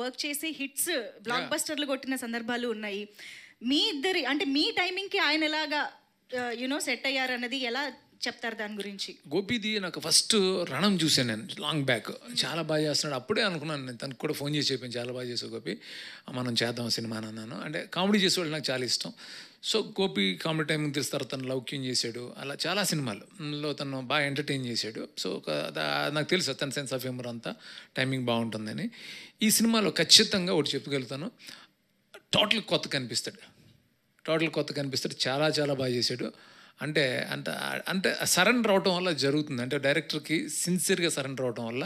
Work చేసి hits black బస్టర్లు కొట్టిన సందర్భాలు ఉన్నాయి మీ ఇద్దరి అంటే మీ టైమింగ్కి ఆయన ఎలాగా యునో uh, సెట్ అయ్యారన్నది ఎలా చెప్తారు దాని గురించి గోపిది నాకు ఫస్ట్ రణం చూశాను నేను లాంగ్ బ్యాక్ చాలా బాగా చేస్తున్నాడు అప్పుడే అనుకున్నాను నేను తనకు కూడా ఫోన్ చేసి చెప్పాను చాలా బాగా చేసావు గోపి మనం చేద్దాం సినిమా అన్నాను అంటే కామెడీ చేసేవాళ్ళు నాకు చాలా ఇష్టం సో గోపి కామెడీ టైం తెలిసిన తర్వాత తను లౌక్యం చేశాడు అలా చాలా సినిమాల్లో తను బాగా ఎంటర్టైన్ చేశాడు సో నాకు తెలుసు తన సెన్స్ ఆఫ్ హ్యూమర్ అంతా టైమింగ్ బాగుంటుందని ఈ సినిమాలో ఖచ్చితంగా ఒకటి చెప్పగలుగుతాను టోటల్ కొత్త కనిపిస్తాడు టోటల్ కొత్త కనిపిస్తాడు చాలా చాలా బాగా చేశాడు అంటే అంత అంటే సరెండర్ అవటం వల్ల జరుగుతుంది అంటే డైరెక్టర్కి సిన్సియర్గా సరెండర్ అవటం వల్ల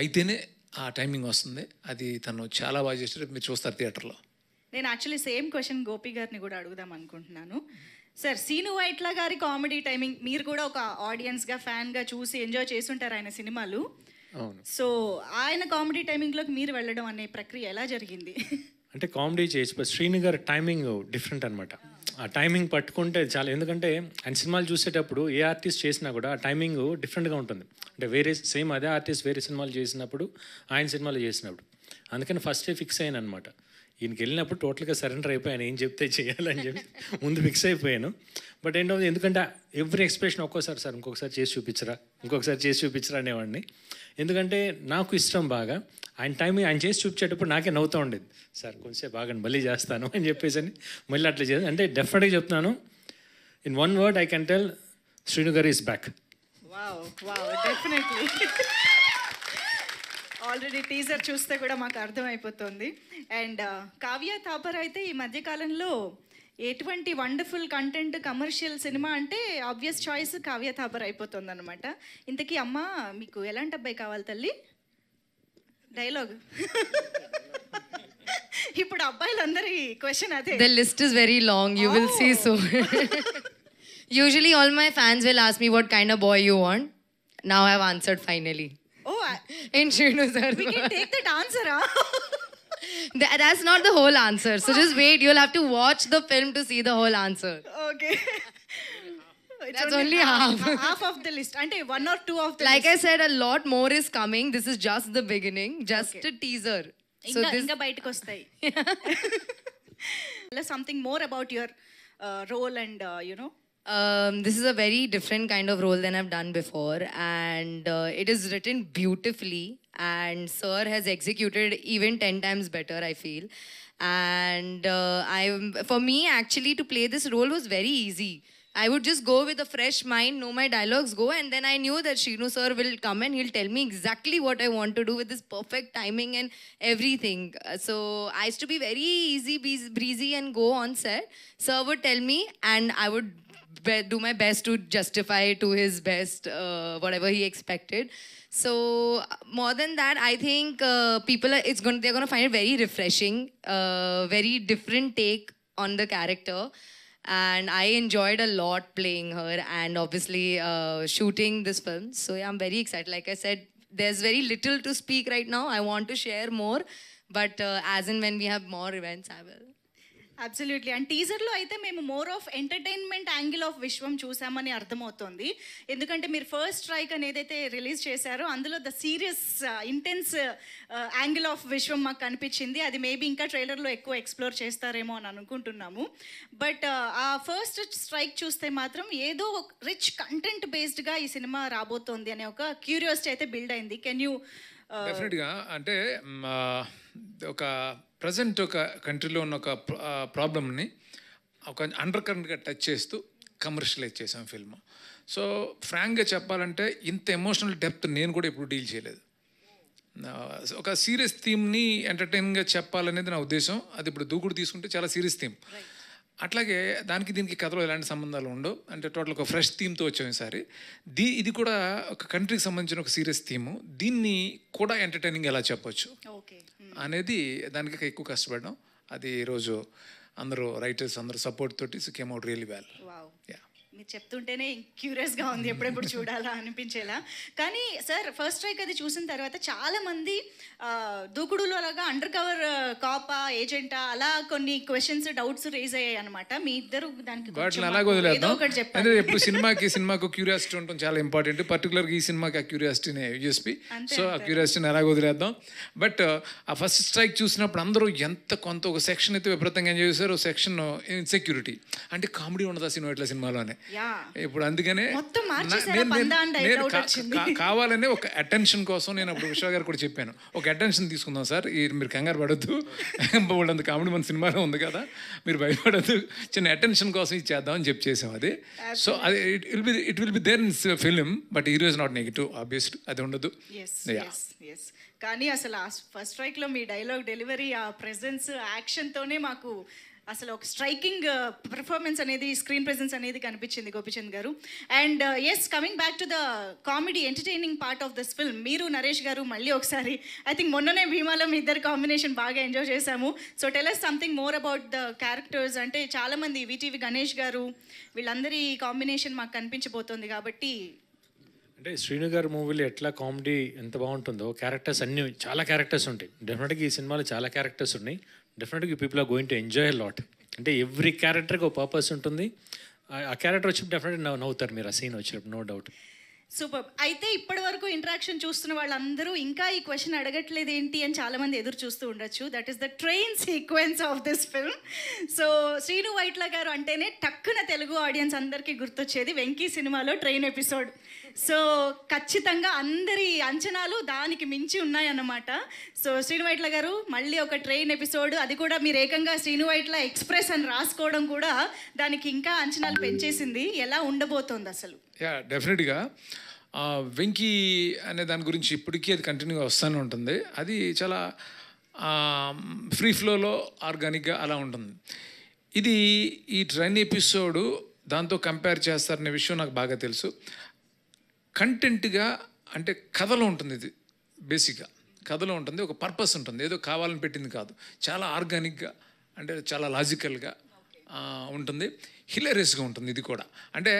అయితేనే ఆ టైమింగ్ వస్తుంది అది తను చాలా బాగా చేసారు మీరు చూస్తారు థియేటర్లో నేను యాక్చువల్లీ సేమ్ క్వశ్చన్ గోపి గారిని కూడా అడుగుదాం అనుకుంటున్నాను సార్ సీను వైట్ల గారి కామెడీ టైమింగ్ మీరు కూడా ఒక ఆడియన్స్గా ఫ్యాన్గా చూసి ఎంజాయ్ చేస్తుంటారు ఆయన సినిమాలు సో ఆయన కామెడీ టైమింగ్లోకి మీరు వెళ్ళడం అనే ప్రక్రియ ఎలా జరిగింది అంటే కామెడీ చేసి శ్రీను గారి టైమింగ్ డిఫరెంట్ అనమాట ఆ టైమింగ్ పట్టుకుంటే చాలా ఎందుకంటే ఆయన సినిమాలు చూసేటప్పుడు ఏ ఆర్టిస్ట్ చేసినా కూడా ఆ టైమింగ్ డిఫరెంట్గా ఉంటుంది అంటే వేరే సేమ్ అదే ఆర్టిస్ట్ వేరే సినిమాలు చేసినప్పుడు ఆయన సినిమాలు చేసినప్పుడు అందుకని ఫస్టే ఫిక్స్ అయ్యాను అనమాట ఈయనకి వెళ్ళినప్పుడు టోటల్గా సరెండర్ అయిపోయాను ఏం చెప్తే చేయాలని చెప్పి ముందు ఫిక్స్ అయిపోయాను బట్ ఏంటో ఎందుకంటే ఎవ్రీ ఎక్స్ప్రెషన్ ఒక్కోసారి సార్ ఇంకొకసారి చేసి చూపించరా ఇంకొకసారి చేసి చూపించరా అనేవాడిని ఎందుకంటే నాకు ఇష్టం బాగా ఆయన టైం ఆయన చేసి చూపించేటప్పుడు నాకే నవ్వుతూ ఉండేది సార్ కొంచెం బాగా మళ్ళీ చేస్తాను అని చెప్పేసి అని మళ్ళీ అట్లా చేసి అంటే డెఫినెట్గా చెప్తున్నాను in one word I can tell శ్రీనుగర్ is back wow wow definitely already teaser చూస్తే కూడా మాకు అర్థమైపోతుంది అండ్ కావ్య థాపర్ అయితే ఈ మధ్యకాలంలో ఎటువంటి వండర్ఫుల్ కంటెంట్ కమర్షియల్ సినిమా అంటే ఆబ్వియస్ చాయిస్ కావ్య థాపర్ అయిపోతుంది అనమాట ఇంతకీ అమ్మ మీకు ఎలాంటి అబ్బాయి కావాలి తల్లి డైలాగ్ ఇప్పుడు అబ్బాయిలందరి క్వశ్చన్ అదే the list is very long you will see so usually all my fans will ask me what kind of boy you want now have answered finally Oh, I, in Shrenu's We can take that answer, huh? That, that's not the whole answer. So just wait. You'll have to watch the film to see the whole answer. Okay. It's That's only, only half. half. of the list. And one or two of the Like list. I said, a lot more is coming. This is just the beginning. Just okay. a teaser. So inga, this... inga Tell us something more about your uh, role and uh, you know um, this is a very different kind of role than I've done before, and uh, it is written beautifully. And Sir has executed even ten times better. I feel, and uh, I, for me, actually, to play this role was very easy. I would just go with a fresh mind, know my dialogues, go, and then I knew that Shinu sir will come and he'll tell me exactly what I want to do with this perfect timing and everything. Uh, so I used to be very easy, breezy, and go on set. Sir would tell me, and I would do my best to justify to his best uh, whatever he expected. So more than that, I think uh, people are, it's going they're going to find it very refreshing, uh, very different take on the character. And I enjoyed a lot playing her and obviously uh, shooting this film. So yeah, I'm very excited. Like I said, there's very little to speak right now. I want to share more, but uh, as and when we have more events, I will. Absolutely and టీజర్లో అయితే మేము more of entertainment angle of Viswam చూసామని అర్థమవుతోంది ఎందుకంటే మీరు first strike అని ఏదైతే release చేశారో అందులో the serious intense angle of Viswam మాకు కనిపించింది అది మేబీ ఇంకా ట్రైలర్లో ఎక్కువ ఎక్స్ప్లోర్ చేస్తారేమో అని అనుకుంటున్నాము బట్ uh, ఆ ఫస్ట్ స్ట్రైక్ చూస్తే మాత్రం ఏదో ఒక రిచ్ కంటెంట్ బేస్డ్గా ఈ సినిమా రాబోతోంది అనే ఒక క్యూరియాసిటీ అయితే బిల్డ్ అయింది కెన్ యూ డెఫినెట్గా అంటే ఒక ప్రజెంట్ ఒక కంట్రీలో ఉన్న ఒక ప్రాబ్లమ్ని ఒక అండర్ కరెంట్గా టచ్ చేస్తూ కమర్షియలైజ్ చేసాం ఫిల్మ్ సో ఫ్రాంక్గా చెప్పాలంటే ఇంత ఎమోషనల్ డెప్త్ నేను కూడా ఇప్పుడు డీల్ చేయలేదు ఒక సీరియస్ థీమ్ని ఎంటర్టైన్గా చెప్పాలనేది నా ఉద్దేశం అది ఇప్పుడు దూకుడు తీసుకుంటే చాలా సీరియస్ థీమ్ అట్లాగే దానికి దీనికి కథలో ఎలాంటి సంబంధాలు ఉండవు అంటే టోటల్ ఒక ఫ్రెష్ థీమ్తో వచ్చాం ఈసారి దీ ఇది కూడా ఒక కంట్రీకి సంబంధించిన ఒక సీరియస్ థీము దీన్ని కూడా ఎంటర్టైనింగ్ ఎలా చెప్పొచ్చు అనేది దానికి ఎక్కువ కష్టపడడం అది ఈరోజు అందరూ రైటర్స్ అందరూ సపోర్ట్ తోటి came out really well yeah మీరు చెప్తుంటేనే క్యూరియస్గా ఉంది ఎప్పుడెప్పుడు చూడాలా అనిపించేలా కానీ సార్ ఫస్ట్ స్ట్రైక్ అది చూసిన తర్వాత చాలామంది అలాగా అండర్ కవర్ కాపా ఏజెంటా అలా కొన్ని క్వశ్చన్స్ డౌట్స్ రేజ్ అయ్యాయి అనమాట మీ ఇద్దరు దానికి అలాగే వదిలేద్దాం అంటే ఎప్పుడు సినిమాకి సినిమాకు క్యూరియాసిటీ ఉంటుంది చాలా ఇంపార్టెంట్ పర్టికులర్గా ఈ సినిమాకి ఆ క్యూరియాసిటీనే యూఎస్పి సో ఆ క్యూరియాసిటీని ఎలా వదిలేద్దాం బట్ ఆ ఫస్ట్ స్ట్రైక్ చూసినప్పుడు అందరూ ఎంత కొంత ఒక సెక్షన్ అయితే విపరీతంగా ఎంజాయ్ చేశారు సెక్షన్ ఇన్సెక్యూరిటీ అంటే కామెడీ ఉండదు సినిమా ఇట్లా సినిమాలోనే ఇప్పుడు అందుకనే కావాలనే ఒక అటెన్షన్ కోసం నేను అప్పుడు విశ్వ గారు కూడా చెప్పాను ఒక అటెన్షన్ తీసుకుందాం సార్ మీరు కంగారు పడద్దు వాళ్ళంత కామెడీ మన సినిమాలో ఉంది కదా మీరు భయపడద్దు చిన్న అటెన్షన్ కోసం ఇచ్చేద్దాం అని చెప్పి చేసాం అది సో అది it will be it will be there in film but ఈ రోజు నాట్ నెగిటివ్ ఆబ్వియస్ అది ఉండదు కానీ అసలు ఫస్ట్ లో మీ డైలాగ్ డెలివరీ ఆ ప్రెసెన్స్ యాక్షన్ తోనే మాకు అసలు ఒక స్ట్రైకింగ్ పెర్ఫార్మెన్స్ uh, అనేది స్క్రీన్ ప్రెజెన్స్ అనేది కనిపించింది Gopichand garu and yes coming back to the comedy entertaining part of this film మీరు నరేష్ గారు మళ్ళీ ఒకసారి ఐ థింక్ మొన్ననే భీమాలో మీ ఇద్దరు కాంబినేషన్ బాగా ఎంజాయ్ చేశాము so tell us something more about the characters అంటే చాలామంది విటివి గణేష్ గారు వీళ్ళందరి కాంబినేషన్ మాకు కనిపించబోతోంది కాబట్టి అంటే శ్రీను గారి మూవీలో ఎట్లా కామెడీ ఎంత బాగుంటుందో క్యారెక్టర్స్ అన్నీ చాలా క్యారెక్టర్స్ ఉంటాయి డెఫినెట్గా ఈ సినిమాలో చాలా క్యారెక్టర్స్ ఉన్నాయి డెఫినెట్గా people are going to enjoy lot అంటే ఎవ్రీ క్యారెక్టర్కి ఒక పర్పస్ ఉంటుంది ఆ క్యారెక్టర్ వచ్చినప్పుడు డెఫినెట్గా నవ్వుతారు మీరు ఆ సీన్ వచ్చినప్పుడు నో డౌట్ సూపర్ అయితే ఇప్పటి వరకు ఇంట్రాక్షన్ చూస్తున్న వాళ్ళందరూ ఇంకా ఈ క్వశ్చన్ అడగట్లేదు ఏంటి అని చాలామంది ఎదురు చూస్తూ ఉండొచ్చు that is the train sequence of this film so Srinu Vaitla garu అంటేనే టక్కున తెలుగు ఆడియన్స్ అందరికీ గుర్తొచ్చేది వెంకీ సినిమాలో ట్రైన్ ఎపిసోడ్ సో ఖచ్చితంగా అందరి అంచనాలు దానికి మించి ఉన్నాయన్నమాట సో శ్రీనువైట్ల గారు మళ్ళీ ఒక ట్రైన్ ఎపిసోడ్ అది కూడా మీరు ఏకంగా శ్రీనువైట్ల ఎక్స్ప్రెస్ అని రాసుకోవడం కూడా దానికి ఇంకా అంచనాలు పెంచేసింది ఎలా ఉండబోతోంది అసలు డెఫినెట్గా వెంకీ అనే దాని గురించి ఇప్పటికీ అది కంటిన్యూగా వస్తూనే ఉంటుంది అది చాలా ఫ్రీ ఫ్లోలో ఆర్గానిక్గా అలా ఉంటుంది ఇది ఈ ట్రైన్ ఎపిసోడు దాంతో కంపేర్ చేస్తారనే విషయం నాకు బాగా తెలుసు కంటెంట్గా అంటే కథలో ఉంటుంది ఇది బేసిక్గా కథలో ఉంటుంది ఒక పర్పస్ ఉంటుంది ఏదో కావాలని పెట్టింది కాదు చాలా ఆర్గానిక్గా అంటే చాలా లాజికల్గా ఉంటుంది హిలేరియస్గా ఉంటుంది ఇది కూడా అంటే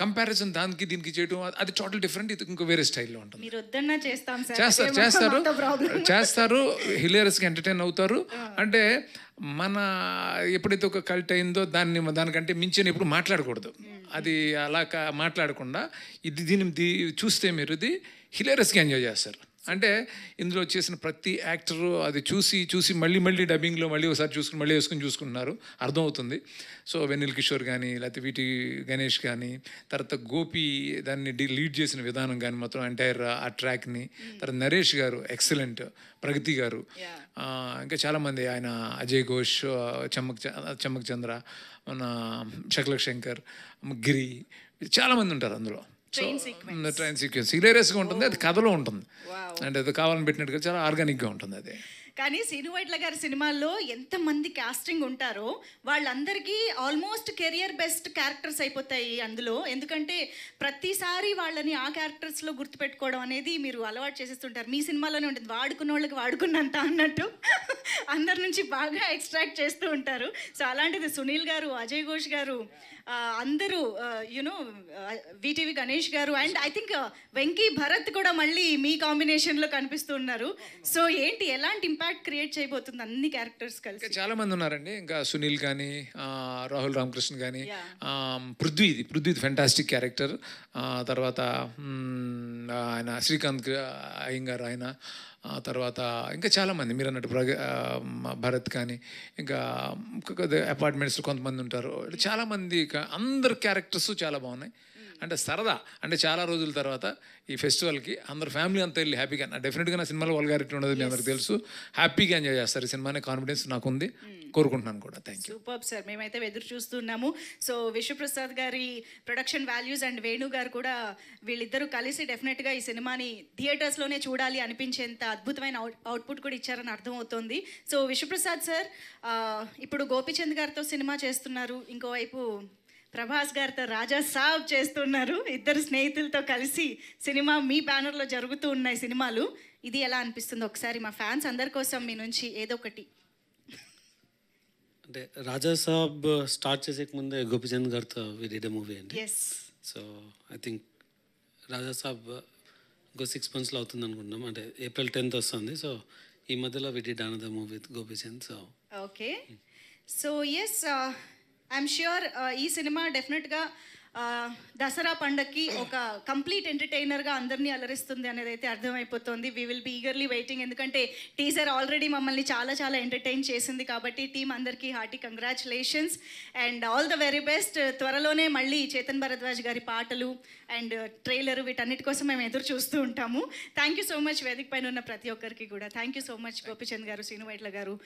కంపారిజన్ దానికి దీనికి చేయడం అది టోటల్ డిఫరెంట్ ఇది ఇంకో వేరే స్టైల్లో ఉంటుంది చేస్తారు చేస్తారు చేస్తారు హిలేరియస్గా ఎంటర్టైన్ అవుతారు అంటే మన ఎప్పుడైతే ఒక కల్ట్ అయిందో దాన్ని దానికంటే మించిన ఎప్పుడు మాట్లాడకూడదు అది అలా మాట్లాడకుండా ఇది దీన్ని చూస్తే మీరు ఇది హిలేరస్గా ఎంజాయ్ చేస్తారు అంటే ఇందులో చేసిన ప్రతి యాక్టరు అది చూసి చూసి మళ్ళీ మళ్ళీ డబ్బింగ్లో మళ్ళీ ఒకసారి చూసుకుని మళ్ళీ వేసుకుని చూసుకుంటున్నారు అర్థమవుతుంది సో వెన్నెల్ కిషోర్ కానీ లేకపోతే వీటి గణేష్ కానీ తర్వాత గోపి దాన్ని లీడ్ చేసిన విధానం కానీ మొత్తం ఎంటైర్ ఆ ట్రాక్ని తర్వాత నరేష్ గారు ఎక్సలెంట్ ప్రగతి గారు ఇంకా చాలామంది ఆయన అజయ్ ఘోష్ చమ్మక్ చమ్మక్ చంద్ర మన శకలక్ శంకర్ గిరి చాలామంది ఉంటారు అందులో ట్రైన్ సీక్వెన్స్ హిలేరియస్గా ఉంటుంది అది oh. కథలో ఉంటుంది అంటే అది కావాలని పెట్టినట్టుగా చాలా ఆర్గానిక్గా ఉంటుంది అది కానీ సినివైట్ల గారి సినిమాల్లో ఎంతమంది క్యాస్టింగ్ ఉంటారో వాళ్ళందరికీ ఆల్మోస్ట్ కెరియర్ బెస్ట్ క్యారెక్టర్స్ అయిపోతాయి అందులో ఎందుకంటే ప్రతిసారి వాళ్ళని ఆ క్యారెక్టర్స్లో గుర్తుపెట్టుకోవడం అనేది మీరు అలవాటు చేసేస్తుంటారు మీ సినిమాలోనే ఉంటుంది వాడుకున్న వాళ్ళకి వాడుకున్నంత అన్నట్టు అందరి నుంచి బాగా ఎక్స్ట్రాక్ట్ చేస్తూ ఉంటారు సో అలాంటిది సునీల్ గారు అజయ్ ఘోష్ గారు అందరూ you know VTV Ganesh garu and I think Venky Bharath కూడా మళ్ళీ మీ కాంబినేషన్లో కనిపిస్తూ ఉన్నారు సో ఏంటి ఎలాంటి ఇంపాక్ట్ క్రియేట్ చేయబోతుంది అన్ని క్యారెక్టర్స్ కలిసి చాలా మంది ఉన్నారండి ఇంకా సునీల్ కానీ రాహుల్ రామకృష్ణ కానీ పృథ్వీది పృథ్వీది ఫెంటాస్టిక్ క్యారెక్టర్ తర్వాత ఆయన శ్రీకాంత్ అయ్యంగారు ఆయన తర్వాత ఇంకా చాలామంది మీరు అన్నట్టు ప్రగ భరత్ కానీ ఇంకా అపార్ట్మెంట్స్ కొంతమంది ఉంటారు చాలామంది అందరు క్యారెక్టర్స్ చాలా బాగున్నాయి అంటే సరదా అంటే చాలా రోజుల తర్వాత ఈ ఫెస్టివల్కి అందరు ఫ్యామిలీ అంతా వెళ్ళి హ్యాపీగా డెఫినెట్గా నా సినిమాలో వల్గారిటీ ఉండదు మీ అందరికి తెలుసు హ్యాపీగా ఎంజాయ్ చేస్తారు ఈ సినిమానే కాన్ఫిడెన్స్ నాకు ఉంది కోరుకుంటున్నాను కూడా థ్యాంక్ యూ సూపర్ సార్ మేమైతే ఎదురు చూస్తున్నాము సో విశ్వప్రసాద్ గారి ప్రొడక్షన్ వాల్యూస్ అండ్ వేణు గారు కూడా వీళ్ళిద్దరూ కలిసి డెఫినెట్గా ఈ సినిమాని థియేటర్స్లోనే చూడాలి అనిపించేంత అద్భుతమైన అవుట్పుట్ కూడా ఇచ్చారని అర్థమవుతోంది సో విశ్వప్రసాద్ సార్ ఇప్పుడు గోపిచంద్ గారితో సినిమా చేస్తున్నారు ఇంకోవైపు ప్రభాస్ గారితో రాజా సాబ్ చేస్తున్నారు ఇద్దరు స్నేహితులతో కలిసి సినిమా మీ బ్యానర్లో జరుగుతూ ఉన్నాయి సినిమాలు ఇది ఎలా అనిపిస్తుంది ఒకసారి మా ఫ్యాన్స్ అందరి కోసం మీ నుంచి ఏదో ఒకటి అంటే రాజా సాబ్ స్టార్ట్ చేసే ముందే గోపిచంద్ గారితో డిడ్ మూవీ అండి so I think Raja Saab ఇంకో సిక్స్ మంత్స్లో అవుతుంది అనుకుంటున్నాం అంటే ఏప్రిల్ టెన్త్ వస్తుంది సో ఈ మధ్యలో we did movie Gopichand so okay so yes I'm sure ఈ సినిమా డెఫినెట్గా దసరా పండగకి ఒక కంప్లీట్ ఎంటర్టైనర్గా అందరినీ అలరిస్తుంది అనేది అయితే అర్థమైపోతుంది we will be eagerly waiting ఎందుకంటే టీజర్ ఆల్రెడీ మమ్మల్ని చాలా చాలా ఎంటర్టైన్ చేసింది కాబట్టి టీం అందరికీ hearty congratulations and all the very best త్వరలోనే మళ్ళీ చేతన్ భరద్వాజ్ గారి పాటలు అండ్ ట్రైలర్ వీటన్నిటి కోసం మేము ఎదురు చూస్తూ ఉంటాము థ్యాంక్ యూ సో మచ్ వేదిక పైన ఉన్న ప్రతి ఒక్కరికి కూడా thank you so much Gopichand గారు శ్రీనువైట్ల గారు